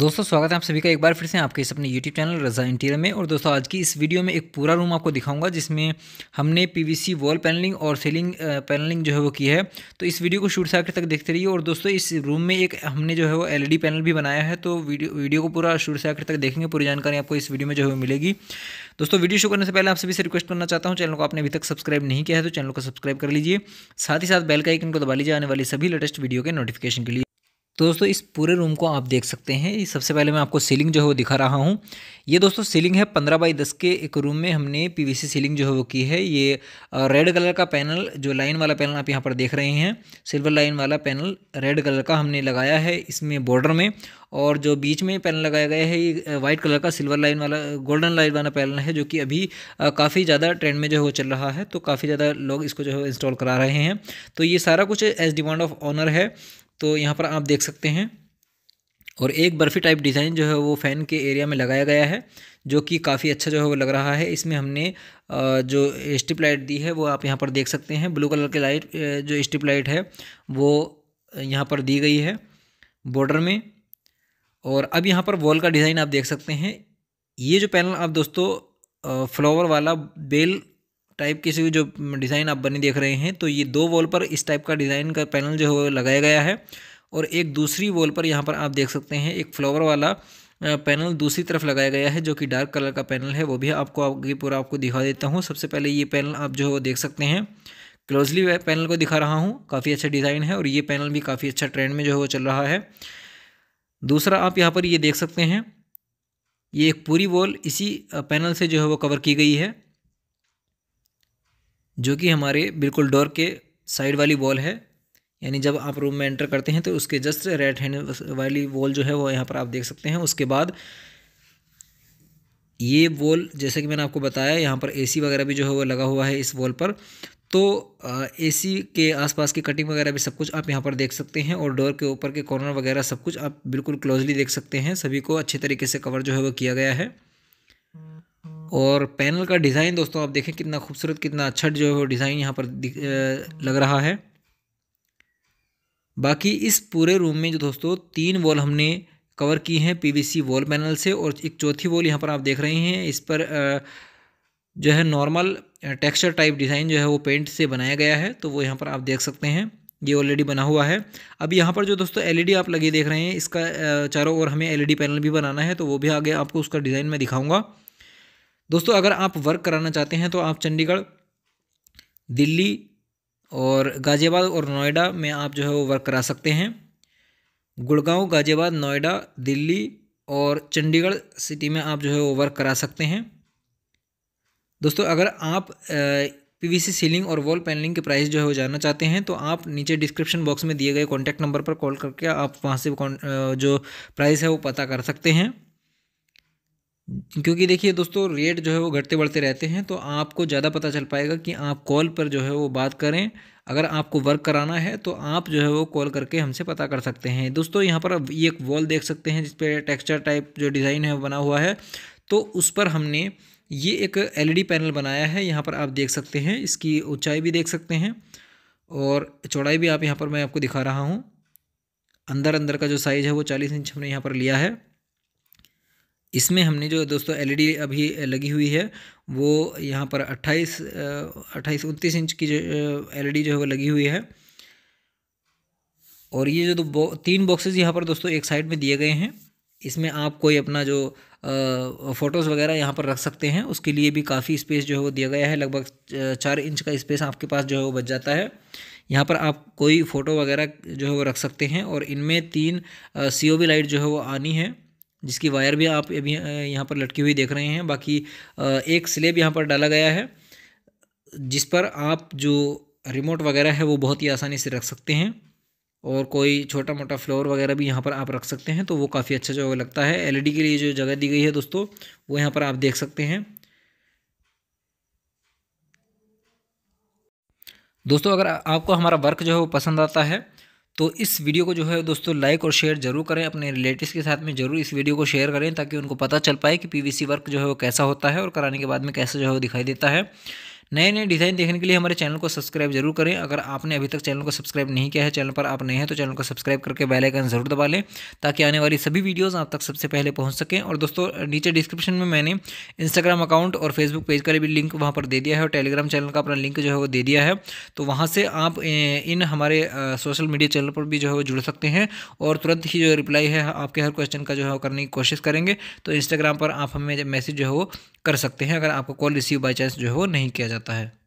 दोस्तों स्वागत है आप सभी का एक बार फिर से आपके इस अपने YouTube चैनल रज़ा इंटीरियर में और दोस्तों आज की इस वीडियो में एक पूरा रूम आपको दिखाऊंगा जिसमें हमने पीवीसी वॉल पैनलिंग और सीलिंग पैनलिंग जो है वो की है तो इस वीडियो को शूट से आखिर तक देखते रहिए और दोस्तों इस रूम में एक हमने जो है वो एल पैनल e भी बनाया है तो वीडियो वीडियो को पूरा शूट से आखिर तक देखेंगे पूरी जानकारी आपको इस वीडियो में जो है मिलेगी दोस्तों वीडियो शो करने से पहले आप सभी से रिक्वेस्ट करना चाहता हूँ चैनल को आपने अभी तक सब्सक्राइब नहीं किया है तो चैनल को सब्सक्राइब कर लीजिए साथ ही साथ बेल का आइकन को दबा लीजिए आने वाली सभी लेटेस्ट वीडियो के नोटिफिकेशन के लिए तो दोस्तों इस पूरे रूम को आप देख सकते हैं सबसे पहले मैं आपको सीलिंग जो है वो दिखा रहा हूँ ये दोस्तों सीलिंग है पंद्रह बाई दस के एक रूम में हमने पीवीसी सीलिंग जो है वो की है ये रेड कलर का पैनल जो लाइन वाला पैनल आप यहाँ पर देख रहे हैं सिल्वर लाइन वाला पैनल रेड कलर का हमने लगाया है इसमें बॉर्डर में और जो बीच में पैनल लगाया गया है ये वाइट कलर का सिल्वर लाइन वाला गोल्डन लाइन वाला पैनल है जो कि अभी काफ़ी ज़्यादा ट्रेंड में जो है वो चल रहा है तो काफ़ी ज़्यादा लोग इसको जो है इंस्टॉल करा रहे हैं तो ये सारा कुछ एज डिमांड ऑफ ऑनर है तो यहाँ पर आप देख सकते हैं और एक बर्फ़ी टाइप डिज़ाइन जो है वो फ़ैन के एरिया में लगाया गया है जो कि काफ़ी अच्छा जो है वो लग रहा है इसमें हमने जो स्ट्रिप लाइट दी है वो आप यहाँ पर देख सकते हैं ब्लू कलर की लाइट जो स्ट्रिप लाइट है वो यहाँ पर दी गई है बॉर्डर में और अब यहाँ पर वॉल का डिज़ाइन आप देख सकते हैं ये जो पैनल आप दोस्तों फ्लावर वाला बेल टाइप किसी भी जो डिज़ाइन आप बनी देख रहे हैं तो ये दो वॉल पर इस टाइप का डिज़ाइन का पैनल जो है लगाया गया है और एक दूसरी वॉल पर यहाँ पर आप देख सकते हैं एक फ्लावर वाला पैनल दूसरी तरफ लगाया गया है जो कि डार्क कलर का पैनल है वो भी आपको आगे पूरा आपको दिखा देता हूँ सबसे पहले ये पैनल आप जो है वो देख सकते हैं क्लोजली पैनल को दिखा रहा हूँ काफ़ी अच्छा डिज़ाइन है और ये पैनल भी काफ़ी अच्छा ट्रेंड में जो है वो चल रहा है दूसरा आप यहाँ पर ये देख सकते हैं ये एक पूरी वॉल इसी पैनल से जो है वो कवर की गई है जो कि हमारे बिल्कुल डोर के साइड वाली वॉल है यानी जब आप रूम में एंटर करते हैं तो उसके जस्ट राइट हैंड वाली वॉल जो है वो यहाँ पर आप देख सकते हैं उसके बाद ये वॉल जैसे कि मैंने आपको बताया यहाँ पर एसी वगैरह भी जो है वो लगा हुआ है इस वॉल पर तो एसी के आसपास की कटिंग वगैरह भी सब कुछ आप यहाँ पर देख सकते हैं और डोर के ऊपर के कॉर्नर वगैरह सब कुछ आप बिल्कुल क्लोजली देख सकते हैं सभी को अच्छे तरीके से कवर जो है वो किया गया है और पैनल का डिज़ाइन दोस्तों आप देखें कितना खूबसूरत कितना अच्छा जो है डिज़ाइन यहाँ पर लग रहा है बाकी इस पूरे रूम में जो दोस्तों तीन वॉल हमने कवर की हैं पीवीसी वॉल पैनल से और एक चौथी वॉल यहाँ पर आप देख रहे हैं इस पर जो है नॉर्मल टेक्सचर टाइप डिज़ाइन जो है वो पेंट से बनाया गया है तो वो यहाँ पर आप देख सकते हैं ये ऑलरेडी बना हुआ है अब यहाँ पर जो दोस्तों एलईडी आप लगे देख रहे हैं इसका चारों ओर हमें एलईडी पैनल भी बनाना है तो वो भी आगे आपको उसका डिज़ाइन मैं दिखाऊंगा दोस्तों अगर आप वर्क कराना चाहते हैं तो आप चंडीगढ़ दिल्ली और गाज़ियाबाद और नोएडा में आप जो है वो वर्क करा सकते हैं गुड़गांव गाज़ियाबाद नोएडा दिल्ली और चंडीगढ़ सिटी में आप जो है वो वर्क करा सकते हैं दोस्तों अगर आप पीवीसी सीलिंग और वॉल पैनलिंग के प्राइस जो है वो जानना चाहते हैं तो आप नीचे डिस्क्रिप्शन बॉक्स में दिए गए कॉन्टैक्ट नंबर पर कॉल करके आप वहाँ से जो प्राइस है वो पता कर सकते हैं क्योंकि देखिए दोस्तों रेट जो है वो घटते बढ़ते रहते हैं तो आपको ज़्यादा पता चल पाएगा कि आप कॉल पर जो है वो बात करें अगर आपको वर्क कराना है तो आप जो है वो कॉल करके हमसे पता कर सकते हैं दोस्तों यहाँ पर ये एक वॉल देख सकते हैं जिस पर टेक्सचर टाइप जो डिज़ाइन है बना हुआ है तो उस पर हमने ये एक एल पैनल e बनाया है यहाँ पर आप देख सकते हैं इसकी ऊँचाई भी देख सकते हैं और चौड़ाई भी आप यहाँ पर मैं आपको दिखा रहा हूँ अंदर अंदर का जो साइज़ है वो चालीस इंच हमने यहाँ पर लिया है इसमें हमने जो दोस्तों एलईडी e अभी लगी हुई है वो यहाँ पर 28 अट्ठाईस उनतीस इंच की जो एलईडी e जो है वो लगी हुई है और ये जो दो बो, तीन बॉक्सेस यहाँ पर दोस्तों एक साइड में दिए गए हैं इसमें आप कोई अपना जो फ़ोटोज़ वगैरह यहाँ पर रख सकते हैं उसके लिए भी काफ़ी स्पेस जो है वो दिया गया है लगभग चार इंच का स्पेस आपके पास जो है वो बच जाता है यहाँ पर आप कोई फ़ोटो वगैरह जो है वो रख सकते हैं और इनमें तीन सी ओ लाइट जो है वो आनी है जिसकी वायर भी आप अभी यहाँ पर लटकी हुई देख रहे हैं बाकी एक स्लेब यहाँ पर डाला गया है जिस पर आप जो रिमोट वगैरह है वो बहुत ही आसानी से रख सकते हैं और कोई छोटा मोटा फ्लोर वगैरह भी यहाँ पर आप रख सकते हैं तो वो काफ़ी अच्छा जो लगता है एलईडी के लिए जो जगह दी गई है दोस्तों वो यहाँ पर आप देख सकते हैं दोस्तों अगर आपको हमारा वर्क जो है वो पसंद आता है तो इस वीडियो को जो है दोस्तों लाइक और शेयर जरूर करें अपने रिलेटिव्स के साथ में जरूर इस वीडियो को शेयर करें ताकि उनको पता चल पाए कि पीवीसी वर्क जो है वो कैसा होता है और कराने के बाद में कैसा जो है वो दिखाई देता है नए नए डिज़ाइन देखने के लिए हमारे चैनल को सब्सक्राइब जरूर करें अगर आपने अभी तक चैनल को सब्सक्राइब नहीं किया है चैनल पर आप नए हैं तो चैनल को सब्सक्राइब करके बेल आइकन जरूर दबा लें ताकि आने वाली सभी वीडियोस आप तक सबसे पहले पहुंच सकें और दोस्तों नीचे डिस्क्रिप्शन में मैंने इंस्टाग्राम अकाउंट और फेसबुक पेज का भी लिंक वहाँ पर दे दिया है और टेलीग्राम चैनल का अपना लिंक जो है वो दे दिया है तो वहाँ से आप इन हमारे सोशल मीडिया चैनल पर भी जो है वो जुड़ सकते हैं और तुरंत ही जो रिप्लाई है आपके हर क्वेश्चन का जो है वो करने की कोशिश करेंगे तो इंस्टाग्राम पर आप हमें मैसेज जो है वो कर सकते हैं अगर आपको कॉल रिसीव बाई चांस जो है वो नहीं किया जाता करता है